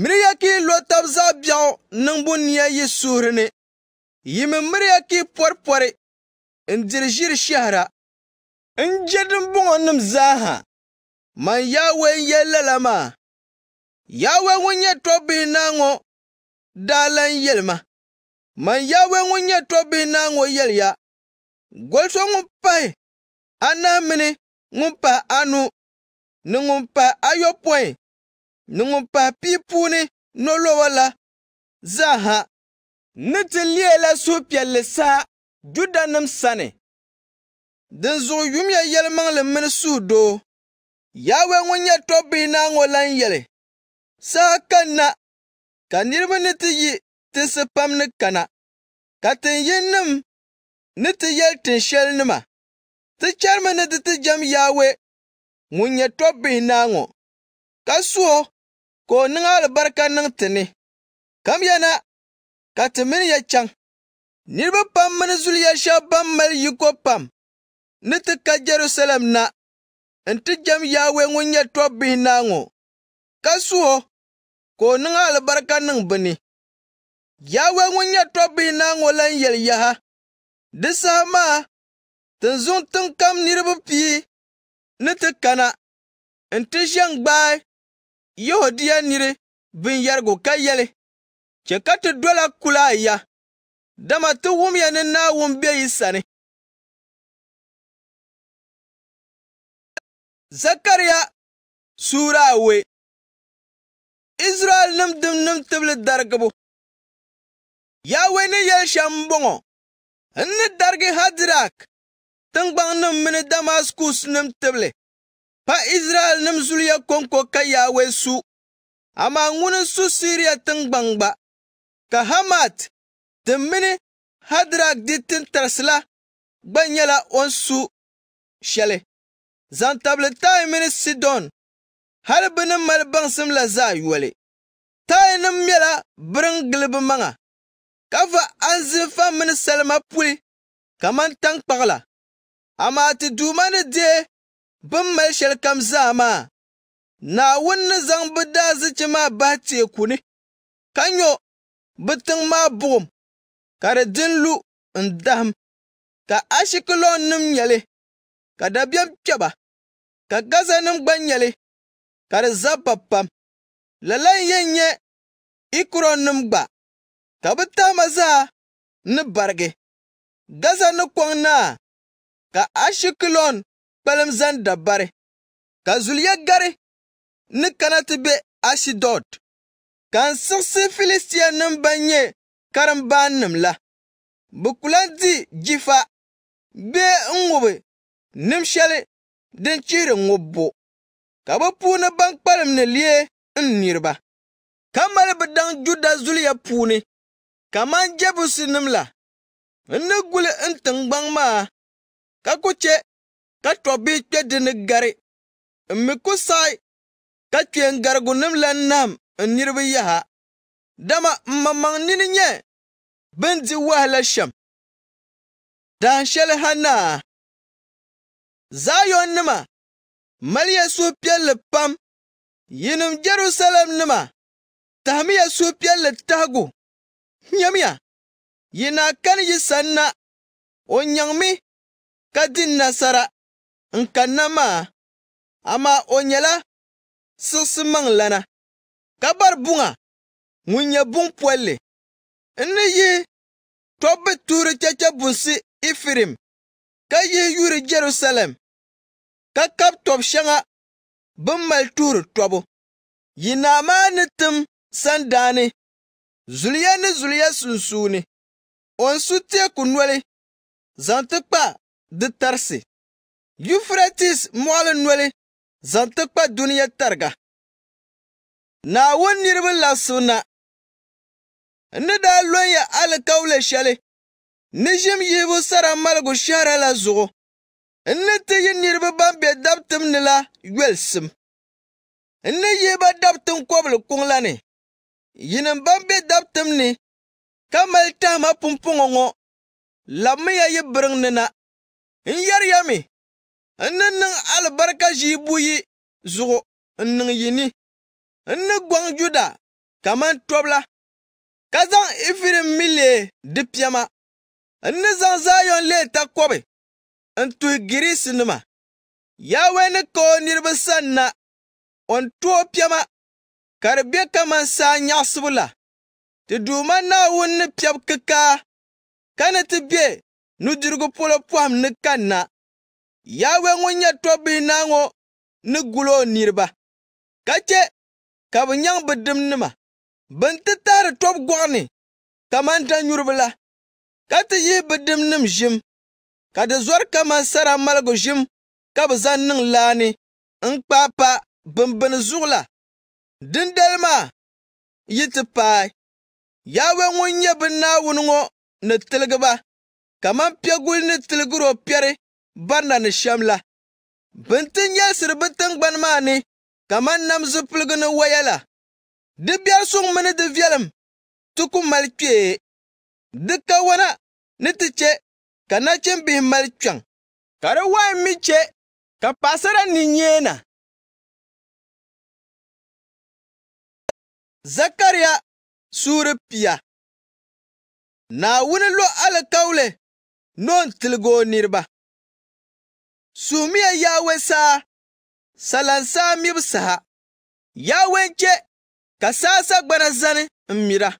Miriya ka yi lo tabi zaɣ biɛɣu bu niya yi suhuri ni, yimi miriya ka yi pɔripɔri n diri ʒiri shɛhira n je dimbɔŋɔnim zaaha man Yawɛ n-yɛ lala maa Yawɛ ŋun nyɛ tɔbbihi naa ŋɔ daalan lan yɛlima man Yawɛ ŋun nyɛ tɔbbihi naa ŋɔ yɛliya goli ŋun pahi anahi mini ŋun pahi anu ni ŋun pahi ayopɔin. ni ŋun pahi pii puuni nolowa la zaaha ni ti leela suhupiɛlli saa. Judanim sani din zuɣu yum ya yɛlimaŋli mini suhudoo yaawe ŋun nyɛ tɔbbihi naa ŋɔ lan yɛli saa kanna ka niriba ni ti yi tinsi pam ni kana ka tin yiŋnim ni ti yɛli tin shɛli nima ti chɛrimi ni di ti jɛm yaawe ŋun nyɛ tɔbbihi naa ŋɔ ka suho ka o niŋ alibarika niŋ ti ni kam yana ka ti mini ya chaŋ Niriba pam mini zuliya shɛba ban mali yiko pam ni ti ka Jerusalem na n-ti jɛm Yaawe ŋun nyɛ bihi naa ŋɔ, ka su o ka o niŋ alibarika niŋ bɛ ni. Yaawe ŋun nyɛ bihi naa ŋɔ lan yɛli yaha. Di saha maa tin zuŋ tin kam niriba pii ni ti kana n-ti ʒe n-gbaai Yahudiya niri binyɛrigu ka yɛli, chɛ ka ti dola kulaa ya. dama ti wum ya na Naawuni be yi sani. Zakariya Suura Awɛ Israɛl nim dim nim tibili darigibu Yaawe ni yɛli shɛm m-bɔŋɔ n ni darigi Hadirak tiŋgbaŋ nim mini Damaskus nim tibili pa Israɛl nim zuliya konko ka Yaawe su amaa ŋuni su Siriya tiŋgbaŋ gba ka Hamat mini Hadrak di tin tarisi la gba nyɛla o ni su shɛli zaŋ tabili tai mini sidon hali bi ni mali baŋsim la zaɣ yoli tai nim mɛla birin gili bi maŋa ka va anzifa mini salima puli kamani tankpaɣu la ti duma ni de bin mali shɛli kam zaa maa naawuni ni zaŋ bi daazichi maa bahi teeku ni ka nyɔ bi tiŋ ma buɣum ka di din lu n dahim ka ashikelon nim nyɛli ka dabiɛm kpɛba ka gaza nim gba nyɛli ka di zabba pam lala n yɛn nyɛ ikuron nim gba ka bi tahama zaa ni barigi gaza ni kɔŋ naa ka ashikelon kpalim zan dabari ka zuliya gari ni kana ti be ashidod ka n siɣisi filistiya nim ban nyɛ karimbaannima la bɛ ku di jifa bee n-ŋubi nim shɛli din chihiri ŋubi ka bɛ puuni ban kpalim ni lee n-niriba ka mali bɛ daŋ juda zuliya puuni kaman jebusinima la n-ni guli n-tiŋgbaŋ maa ka ku che ka tɔbbihi kpe di ni gari n mi ku saɣi ka nim la nam n-niriba yaha dama n maŋmaŋ nini nye bin di wahala shɛm. Daan shɛli ha naa. Zayon nima maliya suhupiɛlli pam yinim Jerusalem nima tahimiya suhupiɛlli tahigu. Nyamiya, yi naa kani yi sanna o nyaŋmi ka di nasara n kanna maa, amaa o nyala siɣisi maŋ lana, ka bari buŋa. ŋun bun buŋpolli n ni yihi tobbu tuuri chɛchɛ bunsi ifirim ka yihi yuri jerusalem. ka kabi tob shɛŋa bin mali tuuri tobu yi naa ni tim sandaani. daani zuliya ni zuliya sunsuuni on su teeku noli zaŋ ti kpa di tarisi yufuratis moɣali noli zaŋ ti kpa duniya tariga naawuni niriba labisibu na ni daa lɔn ya alikawule shɛli ni ʒim yihibu sara maligu shahara la zuɣu n ni ti yi niriba ban be dabtim ni la yɔlisim n ni yihiba dabtim kɔbili kuŋ la ni yinim ban be dabtim ni ka mali tahima pumpɔŋɔ ŋɔ labimi ya yi biriŋ ni na n yɛri ya mi n ni niŋ alibarika ʒii buyi zuɣu n niŋ yi ni n ni gɔŋ juda kaman tɔbila ka zaŋ ifilim mi di piɛma n ni zaŋ zayon lee takɔbi n tuhi girisi nima yawe ni ka o niriba sani na o n o piɛma ka di be kaman saa nyaɣisibu la ti Duuma Naawuni ni piɛbu kikaa ka ni ti be nudirigu polo pɔhim ni kanna Yaawe ŋun nyɛ tɔbbihi naa ŋɔ ni guli o niriba ka chɛ ka bi nyaŋ bi dim nima Bin titahari tobu gɔɣu ni kaman danyuriba la, ka ti yihi bɛ dimnim ʒim, ka di zɔri kaman sara maligu ʒim ka bi zaŋ niŋ laa ni n-kpaai pa bimbini zuɣu la. Dindali maa yi ti paai. yaawe ŋun nyɛ bɛ Naawuni ŋɔ ni tiligiba kaman piɛguli ni tiligiri piɛri barina ni shɛm la. bin ti nyɛlisiri bi tingbani maa ni kaman nam zipiligu ni waya la. Di biɛri suŋ mini di viɛlim ti ku mali kpee. Di kawana ni ti chɛ ka nachimbihi mali kpiɔŋ ka di wain mi chɛ ka paɣasara ni nyeena. Zakariya suuri pia. Naawuni lo alikauli ni o ni tiligi o niriba. Suhumiya saa, Salansaa mibu saha. Yawɛ n-chɛ ka sasa gbana zani n-mira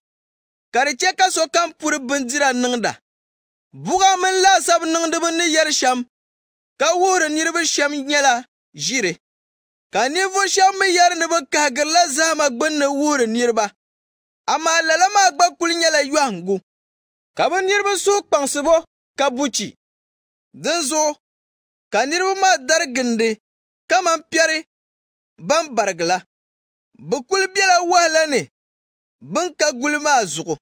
ka di chɛ ka sokam puri bindira niŋda buɣa mini laasabu niŋdibu ni yɛri shɛm ka wuhiri niriba shɛm nyɛla ʒiri ka ninvuɣu shɛm mi yɛri ni bi kahigirila zahama gbunni wuhiri niriba amaa lala maa gba kuli nyɛla yɔhingu ka bi niriba suhu kpaŋsibo ka buchi din zuɣu ka niriba maa dari gindi kaman piɛri ban la. Bɛ kuli bela wahala ni bɛn ka guli maa zuɣu,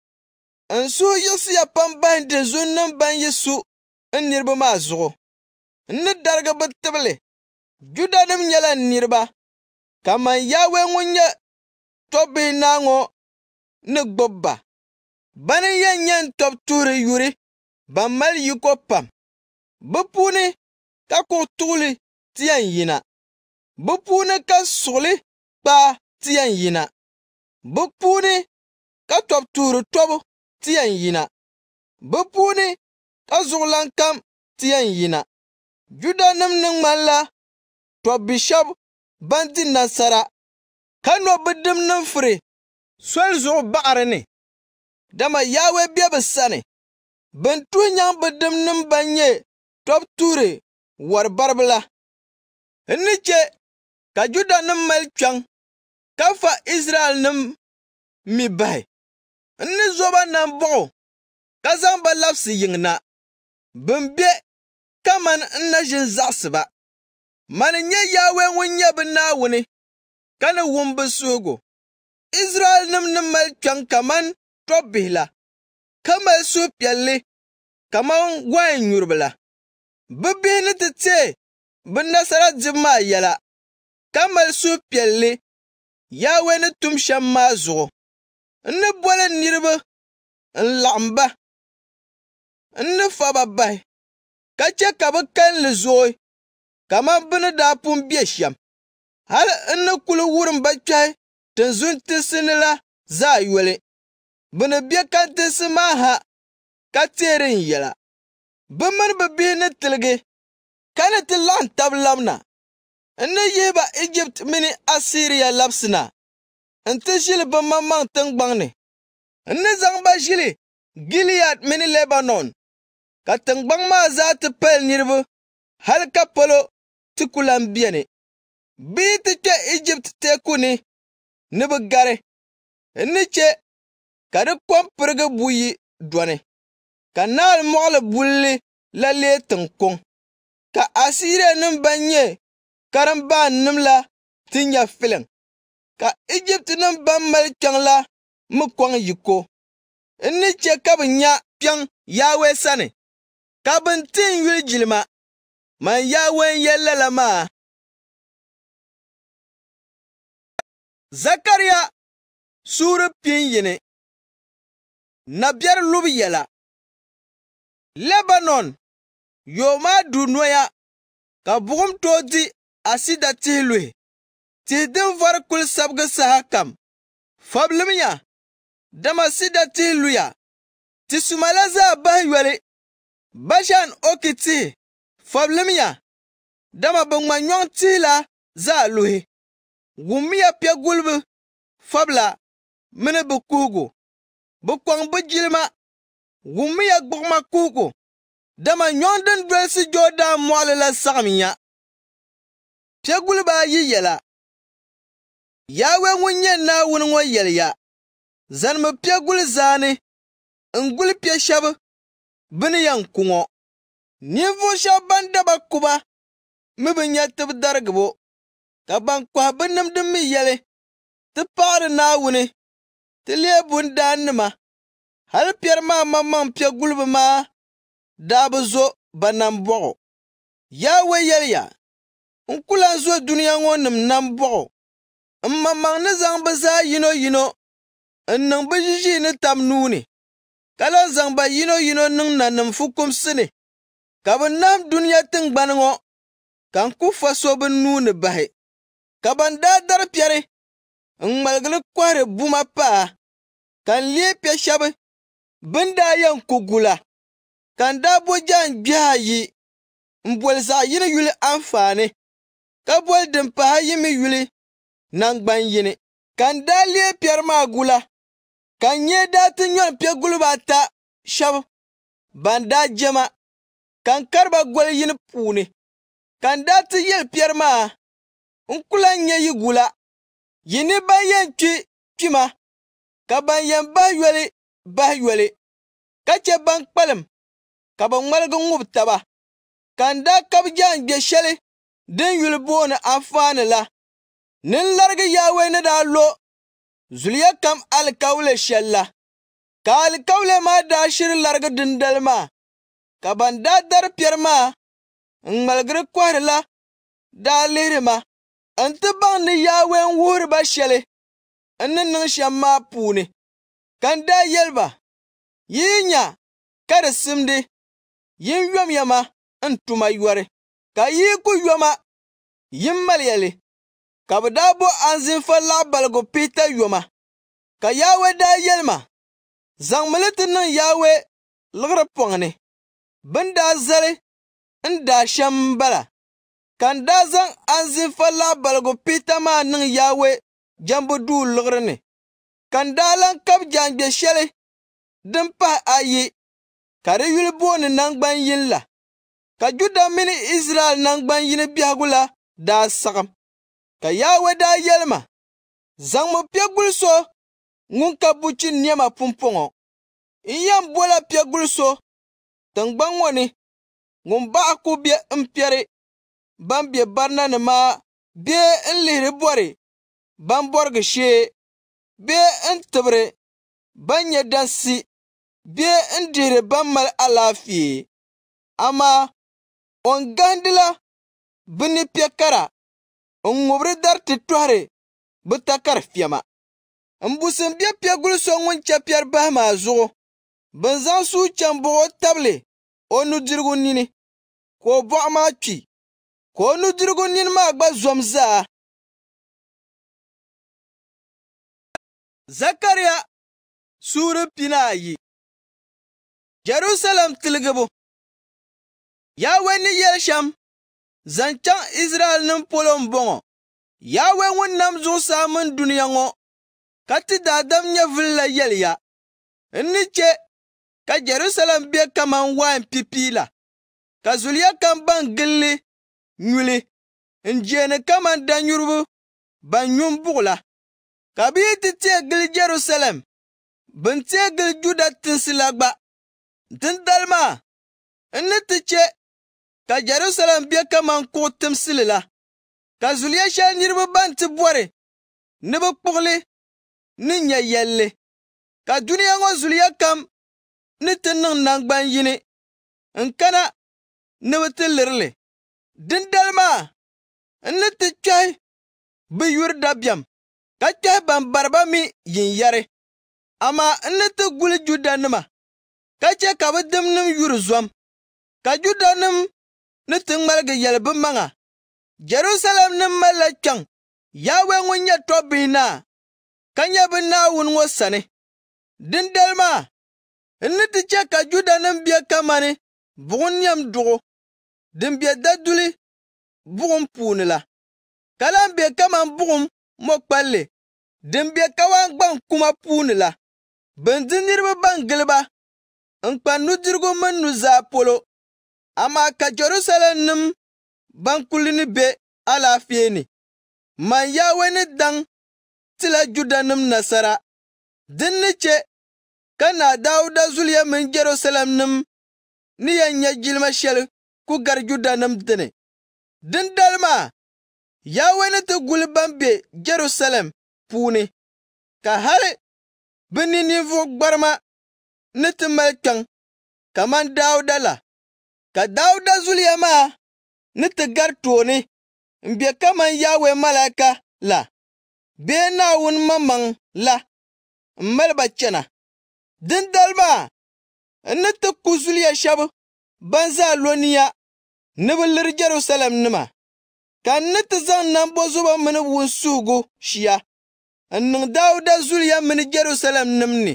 n suhi yiɣisiya pam bahindiri Dinzuɣunim ban yi su n niriba maa zuɣu, n ni darigi bɛ tibili. Juda nim nyɛla n niriba, kaman Yawɛ ŋun nyɛ tɔbbihi naa ŋɔ ni gbubi ba, bana yɛn n tɔbi tuhiri yuri ban mali yiko pam. Bɛ puuni ka kuɣi tuɣili ti yɛn yina, bɛ puuni ka suɣili kpaa ti yɛn yina bɛ puuni ka tɔbu tuhiri tɔbu ti yɛn yina bɛ puuni ka zuɣulan kam ti yɛn yina judanima ni ŋmanila tɔbbi shɛba ban di nasara ka nɔ bɛ dimnim firi soli zuɣu baɣari ni dama yaawe be bɛ sani bin tuhi nyaŋ bɛ dimnim ban nyɛ tɔbu tuhiri wari baribu la n ni che ka judanima mali kpɛŋ ka Israel nim mi bahi n ni zoba nambuɣu ka zaŋ ba labisi na. bin be kamani n na ʒini zaɣisi ba mani n nyɛ Yawɛ ŋun nyɛ bɛ Naawuni ka ni wum bɛ suhigu Israel nim ni mali kpɛŋ kaman tɔbbihi la ka mali suhupiɛlli kamani wain nyuriba la bi bihi ni ti teei nasara dibu maa yɛla ka mali suhupiɛlli yaawe ni tum shɛm maa zuɣu n ni boli niriba n laɣim ba n ni fa ba bahi ka chɛ ka bɛ kalinli zooi kamani bɛ ni daa pun be shɛm hali n ni kuli wurim ba kpɛhi tinzuntinsi ni la zaa yoli bɛ ni be kantinsi maa ha ka teeri n yɛla bɛ mini bɛ bihi ni tiligi ka ni ti laɣim tabi labina n ni ba Egypt mini Assyria labisina n ti ʒili bɛ maŋmaŋ tiŋgbaŋni n ni zaŋ ba ʒili Gilead mini Lebanon ka tiŋgbaŋ ma zaa ti pali niriba hali ka polo ti ku lan biɛni bɛ Egypt teeku ni ni gari n ni che ka di kom pirigi buyi dɔni ka na mɔɣili bulli la lee tiŋkɔŋ ka Assyria nima ban karim baanim la ti nyɛ filin ka Ijiptinima ban mali kpɛŋ la mi kɔŋ yiko n ni che ka bi nya kpɛŋ Yaawe sani ka bin ti n yuli jilima man Yaawe n yɛ lala maa Zakariya suuri pin yini nabiɛri lubu yɛla Lebanon yoo maa du ka buɣum di asida tihi luhi tihi din vari kuli sabigi saha kam fabilimiya dama sida tihi luya ti sumala zaa bahi yoli bashan oki tihi fabilimiya dama bi ŋma nyɔŋ tihi la zaa luhi wummiya piɛ gulibu fabila mini bi kuhigu bi kɔŋ bi jilima wummiya gbuɣuma kuhigu dama nyɔŋ din dolsi Joodan mɔɣili la saɣimya. Piɛguliba ayi yɛla. Yaawe ŋun nyɛ Naawuni ŋɔ yɛliya zanimi piɛguli zaani n-guli piɛ shɛba bɛ ni yɛn ku ŋɔ. Ninvuɣu shɛba ban daba kuba mi bi nya ti bi darigibo ka ban kɔhi bi nimdi mi yɛli ti paɣiri Naawuni ti leei bundaannima hali piɛri maa maŋmaŋ piɛguliba maa daa bi zo ba nambɔɣu. Yaawe yɛliya. n ku lan zo duniya ŋɔ nim nambuɣu n maŋmaŋ ni zaŋ bi zaɣ yino yino n niŋ bi ʒiʒii ni tam nuuni ka lan zaŋ ba yino yino niŋ nanim fukumsi ni ka bi nam duniya tingbani ŋɔ ka n ku fa so bi nuuni bahi ka ban daa dari piɛri n ŋmaligili kɔhiri buma paɣa ka n lee piɛ shɛbi bin daa yɛn ku gula ka n daa bo jaan gbihi ayi n boli zaɣ yini yuli anfaani ka boli din pahi mi yuli nangban yini ka n daa lee piɛri maa gula ka n nyɛ daa ti nyɔni piɛ guliba ata shɛb ban daa jɛma ka n kariba goli yini puuni ka n daa ti yɛli piɛri maa n ku lan nyɛ yi gula yi ni ban yɛn kpi kpima ka ban yɛn bahi yoli bahi yoli ka chɛ ban kpalim ka bɛ ŋmaligi ŋubi taba ka n daa kabi jaan gbe shɛli din yuli boni anfaani la ninlarigi yaawe ni da lo zuliya kam alkaule shɛli la ka alkaule ma da shiri larigi dindal ma ka ban da dari piɛri ma n ŋmaligiri kwari la da liri ma n ti baŋ ni yaawe n wuhiri ba shɛli n ni niŋ shɛm ma puuni kan da daa yi nya ka di simdi yin yom yama in tuma yɔri ka yi ku yoma. yimmal yɛli ka bɛ daa bo anzinfa laɣabaligu pita yoma ka yaawe daa yɛlima zaŋmi li ti niŋ yaawe liɣiri pɔŋ ni bin daa zali n daa shɛm n bala ka n daa zaŋ anzinfa laɣabaligu pita maa niŋ yaawe jɛmbu duu liɣiri ni ka n daa lan kabi jaangbe shɛli din pahi ayi ka di yuli booni nangban yini la ka juda mini israɛl nangban yini biɛhigu la da sakam. ka da yelma, zan zaŋmi piɛgbuli so ŋun ka buchi niɛma punpɔŋɔ n yɛn bola piɛgbuli so tingbaŋ ŋɔ ni ŋun baɣa ku bɛ n piɛri ban bɛ na ni ma biye n lihiri bori ban bɔrigi shee biye n tibiri ban nyɛ dansi biye n dihiri ban mali alafi. amaa on gandila, bi ni piɛ kara n-ŋubiri dariti tɔhiri bi takari fiɛma. n busim be piɛgul so ŋun chɛ piɛri bahi maa zuɣu bin zaŋ suu chɛn baɣi o tabili o nudirigu nini ka o bɔɣu maa kpi ka o nudirigu nini maa gba zom zaa. Zakariya suuri pina ayi Jerusalem tiligibu Yaawe ni yɛli shɛm zancen Israel nim polo n bɔŋɔ Yawɛ nam zuɣusaa mini duniya ŋɔ ka ti daadam nyɛ vilila yɛliya n ni chɛ ka Jerusalem be kaman wain pipii la ka zuliya kam ban gilli nyuli n jeeni kaman danyuriba ban nyu n ka bɛ yi ti teei gili Jerusalem bin teei gili Juda tinsi la gba. Dindali maa, n ni ti chɛ ka Jerusalem be kaman kuɣu timsili la ka zuliya shɛli niriba ban ti bɔri ni bi kpuɣili ni nyɛ yɛlli ka duniya ŋɔ zuliya kam ni ti niŋ nangban yini n kana ni bi ti lirili dindali maa n ni ti kpɛhi bi yuri dabiɛm ka kpɛhi ban bariba mi yin yari amma n ni ti guli Judanima ka che ka bi dimnim yuri zɔm ka judanim ni ti ŋmaligi yɛli bi maŋa jerusalem ni malila kpɛŋ yaawe ŋun nyɛ tɔbbihi na. ka nyɛ bɛ naawuni ŋɔ sani dindali maa n ni ti chɛ ka juda nim bɛ kamani buɣum niɛm duɣu din bɛ daduli buɣum puuni la ka lan bɛ kaman buɣum mɔkpalli din kawan kawaangbaŋ kuma puuni la bin di niriba ban giliba n kpa nudirigu mini nuzaa polo Amma ka Jerusalem nim ban kuli ni be alafiye ne man Yaawe ni dan tila Juda nim nasara, din ni ce ka na Daawuda zuliya min Jerusalem nim ni yan nyɛ jilma shɛli ku gari Juda nim dini. Din dalma ya Yaawe ni guli ban be Jerusalem puuni, ka hali bɛ ni ninvuɣu gbarma ni ti mali kaman dawo la. ka dawuda zuliya maa ni ti gari tooni n be kamani yawe malaika la bee naawuni mamaŋ la n maliba chana dindali maa ni ti ku zuliya shɛba ban zaa loniya ni bi liri jerusalem nima ka n ni ti zaŋ nambo zuba mini wunsuugu shia n niŋ dawuda zuliya mini jerusalem nim ni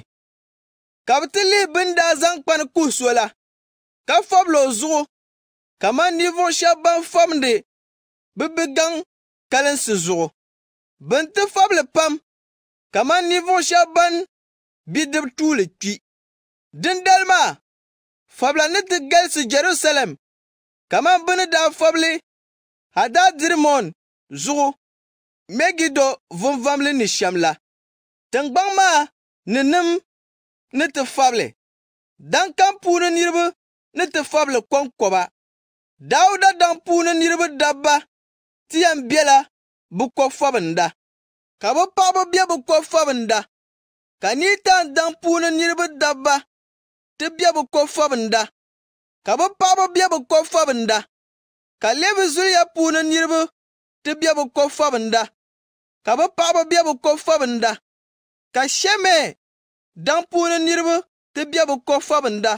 ka bi ti lihi bin daa zaŋ kpani kuhi so la Ka fab lo zoro, kaman nivon chaban famde, bebe gang kalen se zoro. Ben te fab le pam, kaman nivon chaban bidep tou le ti. Dende lma, fab la nete gel se Djerusalem, kaman bene da fab le, hada dirimon zoro, me gido vom vamle ni cham la. Teng bang ma, nenem nete fab le. ni ti fabili konkoba dawuda daŋ puuni niriba dabba ti yɛn bela bɛ kɔfabinda ka bɛ paɣaba be bɛ kɔfabinda ka niitan daŋ puuni niriba dabba ti be bɛ kɔfabinda ka bɛ paɣaba be bɛ kɔfabinda ka levi zuliya puuni niriba ti be bɛ kɔfabinda ka bɛ paɣaba be bɛ kɔfabinda ka sheme daŋ puuni niriba ti be bɛ kɔfabinda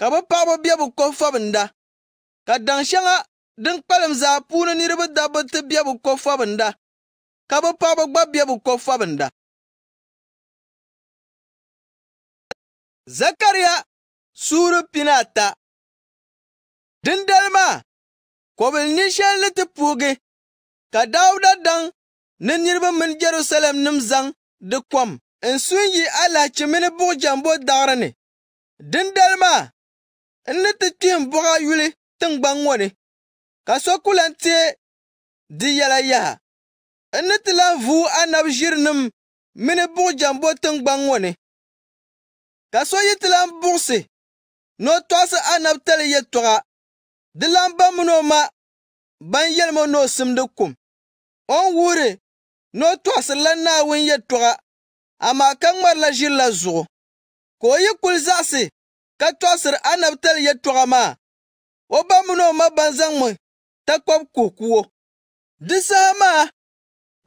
ka bɛ paɣaba be bi ko fabinda ka daŋ shɛŋa din kpalim zaa puuni niriba dabba ti be bi ko fabinda ka bɛ paɣaba gba be bi ko fabinda zakariya suuri pini ata dindali maa kobili ni shɛli ni ti puugi ka Dawuda daŋ ni niriba mini jerusalem nim zaŋ di kom n sun yi alachi mini buɣujɛmbo daɣiri ni dindali maa n ni ti kpi n bɔɣa yuli tiŋgbaŋ ŋɔ ni ka so ku lan teei di yɛla yaha n ni ti lan vuui anabi ʒirinim mini buɣujɛmbo tiŋgbaŋ ŋɔ ni ka so yi ti lan buɣisi ni o tɔɣisi anabi tali di lan ba mini o ma ban yɛlimi ni o simdi kum o ni wuhiri ni o tɔɣisirila Naawuni yɛltɔɣa amaa ka ŋmarila ʒirila zuɣu ka o yi kuli zaɣisi ka tɔɣisiri anabitali yɛltɔɣa maa o ba mini o ma ban zaŋmi takɔbu kuhikuwo di saha maa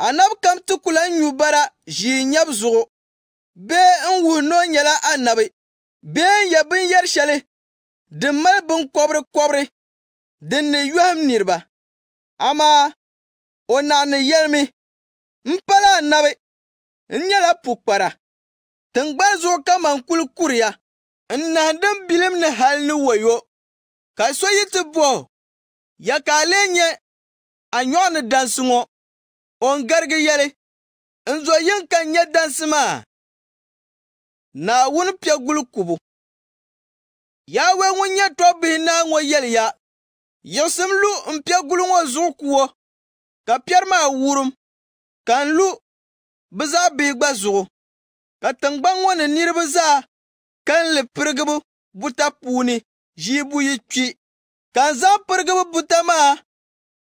anabi kam ti ku lan nyu bara ʒii nyɛbu zuɣu bee n wuhi ni o nyɛla anabi bee n yɛ binyɛri shɛli din mali binkɔbirikɔbiri din ni yɔhim niriba amaa o naɣini yɛlimi n pala anabi n nyɛla pukpara tingbani zuɣu kaman kuli kuriya n nahi din bilim ni hali ni wayo ka so yi ti buɣu ya ka a lee nyɛ a nyɔɣu ni dansi ŋɔ o n garigi yɛli n zo yin ka n nyɛ dansi maa naawuni piɛ guli kubu yaawe ŋun nyɛ tɔbbihi naa ŋɔ yɛliya yiɣisim lu n piɛ guli ŋɔ zuɣu kuwo ka piɛri maa wurim ka n lu bɛ zaa bihi gba zuɣu ka tiŋgbaŋ ŋɔ ni niriba zaa Kan le peregebo buta poune, je bouye twi. Kan zan peregebo buta ma,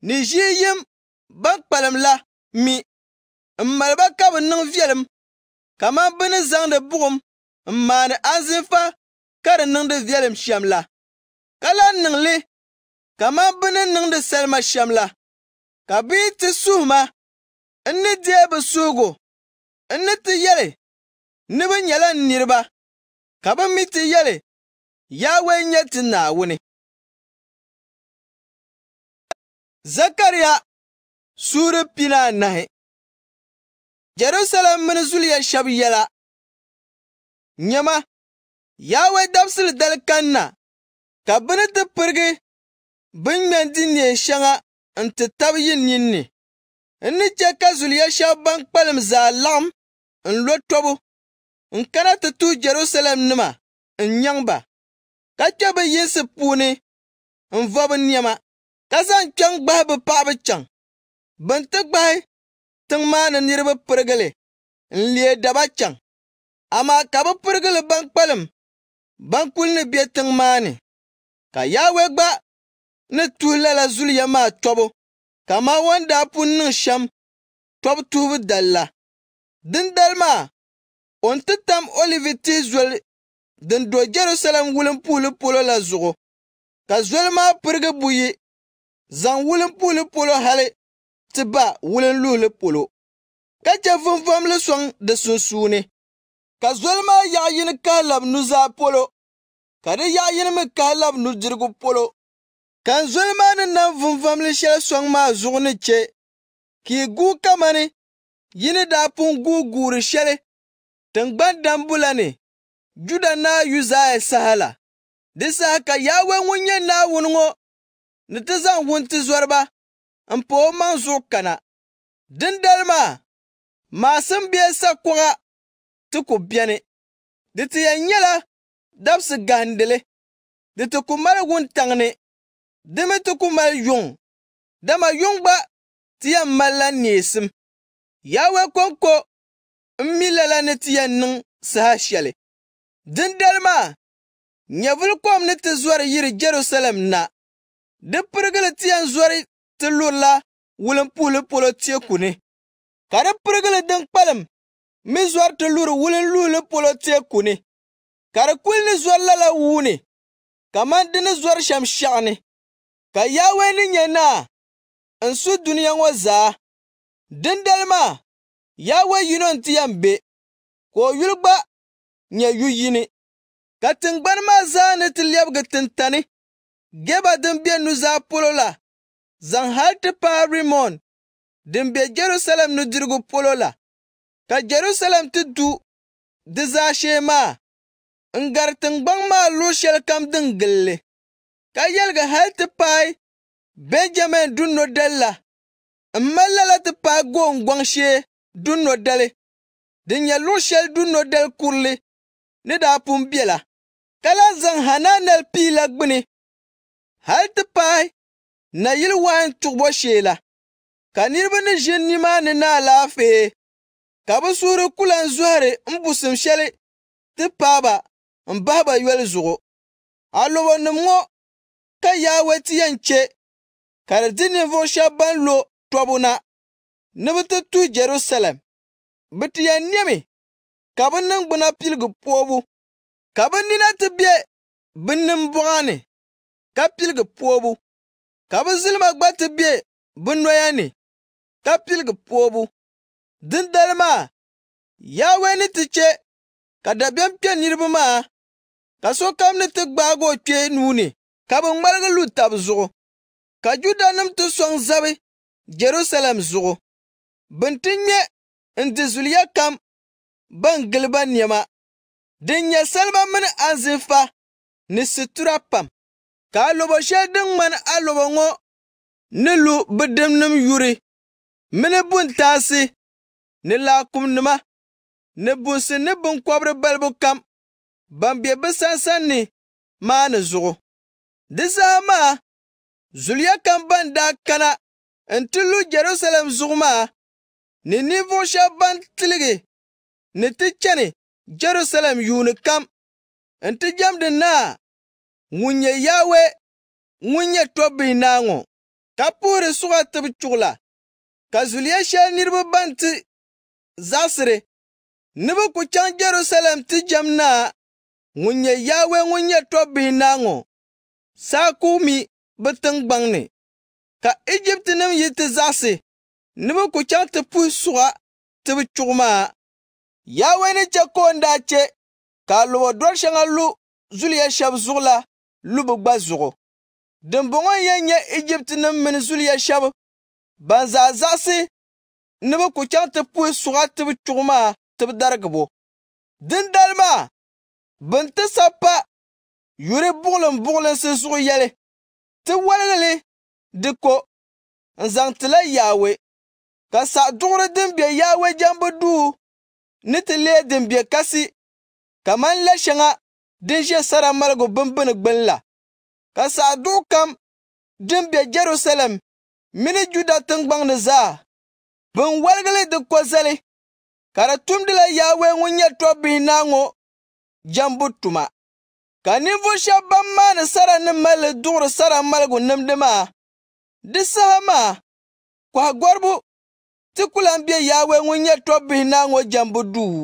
ne je yem bank palem la, mi, mmal baka pou nan vyelem, kaman bene zan de boum, mman de an zinfa, kare nan de vyelem chyam la. Kalan nan le, kaman bene nan de selma chyam la. Kabye te sou ma, ene de ebe sou go, ene te yele, nebe nyele nirba. ka bin mi ti yɛli yaawe n-nyɛ ti Naawuni. Zakariya suru pina nahi, Jerusalem mini zuliya shɛba yɛla nyɛma yaawe dabisili dal' kanna ka bini ti firgi, bin mendi ne shanga, shɛŋa ta tabi yin yi ninni n ni ce ka zuliya shɛba ban kpalim zaa laɣim in lo n kana ti tuhi Jerusalem nima n nyaŋ ba, ka kpe bɛ yinsi puuni n vo bɛ niɛma, ka zaŋ kpɛŋ gbahi bi paɣiba chaŋ, bin ti gbahi tiŋ maa ni niriba pirigili n leei daba chaŋ, amaa ka bɛ pirigili ban kpalim ban kuli ni be tiŋ maa ni, ka Yawɛ gba ni tuhi lala zuliya maa tobu ka o ni daa pun niŋ shɛm tobu tuhubu dali la. Dindali maa On ti tam Olivi tihi zoli din do Jerusalem wulim puhili polo la zuɣu, ka zoli maa pirigi buyi zaŋ wulin puhili polo hali ti ba wulim luhili polo, ka che vimvamli sɔŋ di sunsuuni, ka zoli maa yaɣa yini kahi labi nuzaa polo, ka di yaɣa yini mi kahi labi nudirigu polo, ka n zoli maa ni nam vimvamli shɛli sɔŋ maa zuɣu ni che, ka yi guui kamani yini daa pun guui guuri shɛli ne, juda naa Uzaya sahala di saha ka Yaawe ŋun nyɛ na ŋɔ ni ti zaŋ wunti zɔriba n pa o maŋ zuɣu kana dindali maa maasin bee sakɔŋa ti ku biɛni di ti yɛn nyɛla dabsi gahindili di ti ku mali wuntaŋ di mi ti ku mali yuŋ dama yuŋ gba ti yɛn malila konko n mi lala ni ti yɛn niŋ saha shɛli dindali maa nyɛvuli kom ni ti zɔri yiri jerusalem na di pirigili ti yɛn zɔri ti lurila puuli polo teeku ni ka di pirigili din kpalim mi zɔri ti luri luuli polo teeku ni ka di kuli ni zɔri lala wuu ni kaman di ni zɔri shɛm shɛɣu ni ka yaawɛ ni nyɛ naa n su duniya ŋɔ zaa dindali maa yawe yino n-ti yɛn be ka o yuli gba nyɛ yuyini ka tingbani maa zaa ni ti lɛbigi tintani Geba din be nuzaa polo la zaŋ hali ti paai Rimon din be Jerusalem nudirigu polo la ka Jerusalem ti du di zaa shee maa n-gari tingbaŋ maa luɣu shɛli kam din gili ka yɛligi hali ti paai Benjamin dundodali la m-mali lala ti paai Goongɔŋ shee dunno dali din nyɛ luɣ shɛli dunnodali kurili ni daa pun biɛla ka lan zaŋ hananel piila gbini hal ti pahi nayili wain tuɣubo shee la ka niriba ni ʒi nimaani na alaafee ka bɛ suhiri ku lan zɔhiri n busim shɛli ti paaba n ba yoli zuɣu alobonim ŋɔ ka yaawe ti yɛn che ka di di shɛba ban lo tɔbu na ni bɛ ti tu Jerusalem bɛ ti yɛn nɛmi ka bɛ ningbuna piligi poobu ka bɛ nina ti be bɛ nimbɔŋa ni ka piligi poobu ka bɛ zilima gba ti be bɛ noya ni ka piligi poobu dindali maa Yawɛ ni ti che ka dabiɛm kpe niriba maa ka sokam ni ti gbaagi o kpee nuu ni ka bɛ ŋmaligi lu taba zuɣu ka Judanima ti sɔŋ zabi Jerusalem zuɣu Bintin nyɛ n-di zuliya kam ban giliba nema din nyɛ salima mini anzifa ni situra pam, ka alobo shɛli din ŋmani alobo ŋɔ ni lu nim yuri mini buntaasi ni nima ni bunsi ni binkɔbiri balibu kam ban be bi san ni ma ni zuɣu. Di zaa maa, zuliya kam ban daa kana n-ti lu jerusalem zuɣu maa ni ninvuɣ' shɛba ban tiligi ni ti chani Jerusalem yuuni kam n ti jɛmdi naa ŋun nyɛ Yaawe ŋun nyɛ tɔbbihi naa ŋɔ ka puhiri suɣa tibu chuɣula ka zuliya shɛli niriba ban ti zaɣisiri ni bi ku chaŋ Jerusalem ti jɛm naa ŋun nyɛ Yaawe ŋun nyɛ tɔbbihi naa ŋɔ saa kuumi bɛ tiŋgbaŋ ni ka Ijiptinima yi ti zaɣisi. ni bi ku chaŋ ti puhi suɣa ti bi chuɣu maa yaawe ni chɛ koon daa chɛ ka alubo dɔri shɛŋa lu zuliya shɛba zuɣu la lu bi gba zuɣu dimbɔŋɔ n yɛn nyɛ ijiptinim mini zuliya shɛba ban zaa zaɣisi ni bi ku chaŋ ti puhi suɣa ti bi chuɣu maa ti bi darigi bo dindali maa bin ti sabi pa yuri buɣulim buɣilinsi zuɣu yɛli ti waligi li di ko n zaŋ ti la yaawe ka sa duɣuri din be yaawe jambu duu ni ti lee din be kasi kaman la shɛŋa din ʒe sara maligu bimbini gbini la ka sa duɣu kam din be Jerusalem mini Juda tingbaŋni zaa bin waligili di ko zali ka di tumdila yaawe ŋun nyɛ tɔbbihi naa ŋɔ jambu tuma ka ninvuɣu shɛba ban maani sara ni malli duɣuri sara maligu nimdi maa di saha maa gɔribu Tikula mbie yawe ŋu nye tɔbihi naa ŋɔ jɛmbu duu.